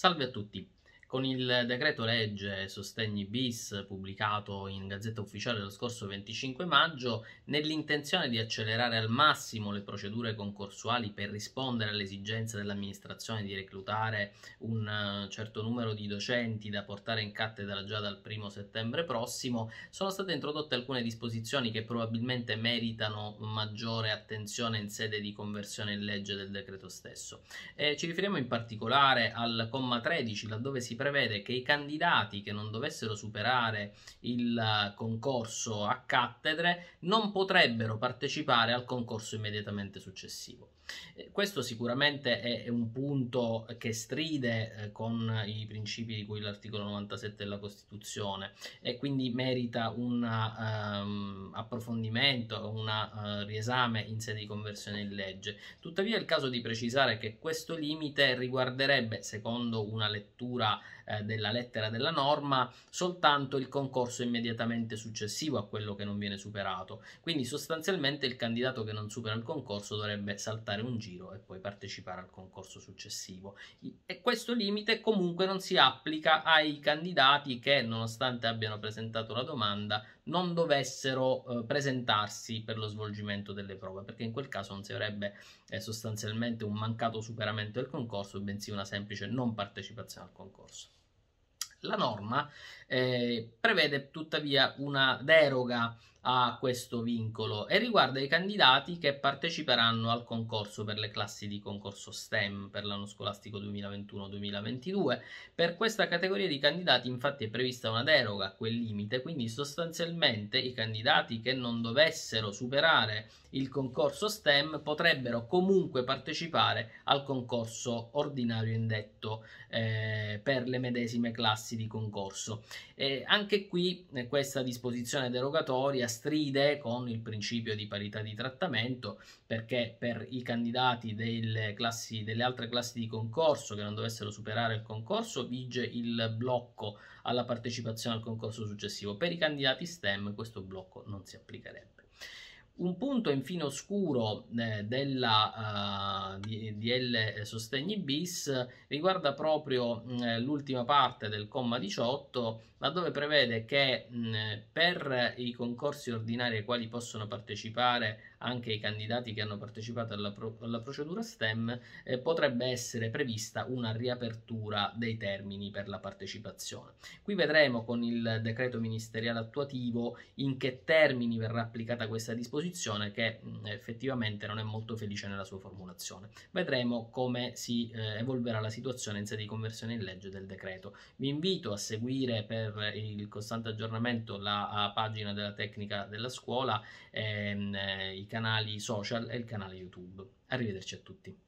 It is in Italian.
Salve a tutti! Con il decreto legge Sostegni bis pubblicato in Gazzetta Ufficiale lo scorso 25 maggio, nell'intenzione di accelerare al massimo le procedure concorsuali per rispondere alle esigenze dell'amministrazione di reclutare un eh, certo numero di docenti da portare in cattedra già dal 1 settembre prossimo, sono state introdotte alcune disposizioni che probabilmente meritano maggiore attenzione in sede di conversione in legge del decreto stesso. Eh, ci riferiamo in particolare al comma 13, laddove si prevede che i candidati che non dovessero superare il eh, concorso a cattedre non potrebbero partecipare al concorso immediatamente successivo. Eh, questo sicuramente è un punto che stride eh, con i principi di cui l'articolo 97 della Costituzione e quindi merita un um, approfondimento, un uh, riesame in sede di conversione in legge. Tuttavia è il caso di precisare che questo limite riguarderebbe, secondo una lettura eh, della lettera della norma soltanto il concorso immediatamente successivo a quello che non viene superato. Quindi sostanzialmente il candidato che non supera il concorso dovrebbe saltare un giro e poi partecipare al concorso successivo. E questo limite comunque non si applica ai candidati che nonostante abbiano presentato la domanda non dovessero eh, presentarsi per lo svolgimento delle prove, perché in quel caso non si avrebbe eh, sostanzialmente un mancato superamento del concorso, bensì una semplice non partecipazione al concorso. La norma eh, prevede tuttavia una deroga a questo vincolo e riguarda i candidati che parteciperanno al concorso per le classi di concorso STEM per l'anno scolastico 2021-2022. Per questa categoria di candidati infatti è prevista una deroga a quel limite, quindi sostanzialmente i candidati che non dovessero superare il concorso STEM potrebbero comunque partecipare al concorso ordinario indetto eh, per le medesime classi di concorso. E anche qui eh, questa disposizione derogatoria stride con il principio di parità di trattamento perché per i candidati delle, classi, delle altre classi di concorso che non dovessero superare il concorso vige il blocco alla partecipazione al concorso successivo, per i candidati STEM questo blocco non si applicherebbe. Un punto infine oscuro eh, della uh, eh, DL Sostegni bis riguarda proprio mh, mm, eh, l'ultima parte del comma 18, laddove prevede che mh, mm, per i concorsi ordinari ai quali possono partecipare anche i candidati che hanno partecipato alla, pro alla procedura STEM, eh, potrebbe essere prevista una riapertura dei termini per la partecipazione. Qui vedremo con il decreto ministeriale attuativo in che termini verrà applicata questa disposizione posizione che mm, effettivamente non è molto felice nella sua formulazione. Vedremo come si eh, evolverà la situazione in sede di conversione in legge del decreto. Vi invito a seguire per il costante aggiornamento la pagina della tecnica della scuola, ehm, eh, i canali social e il canale YouTube. Arrivederci a tutti.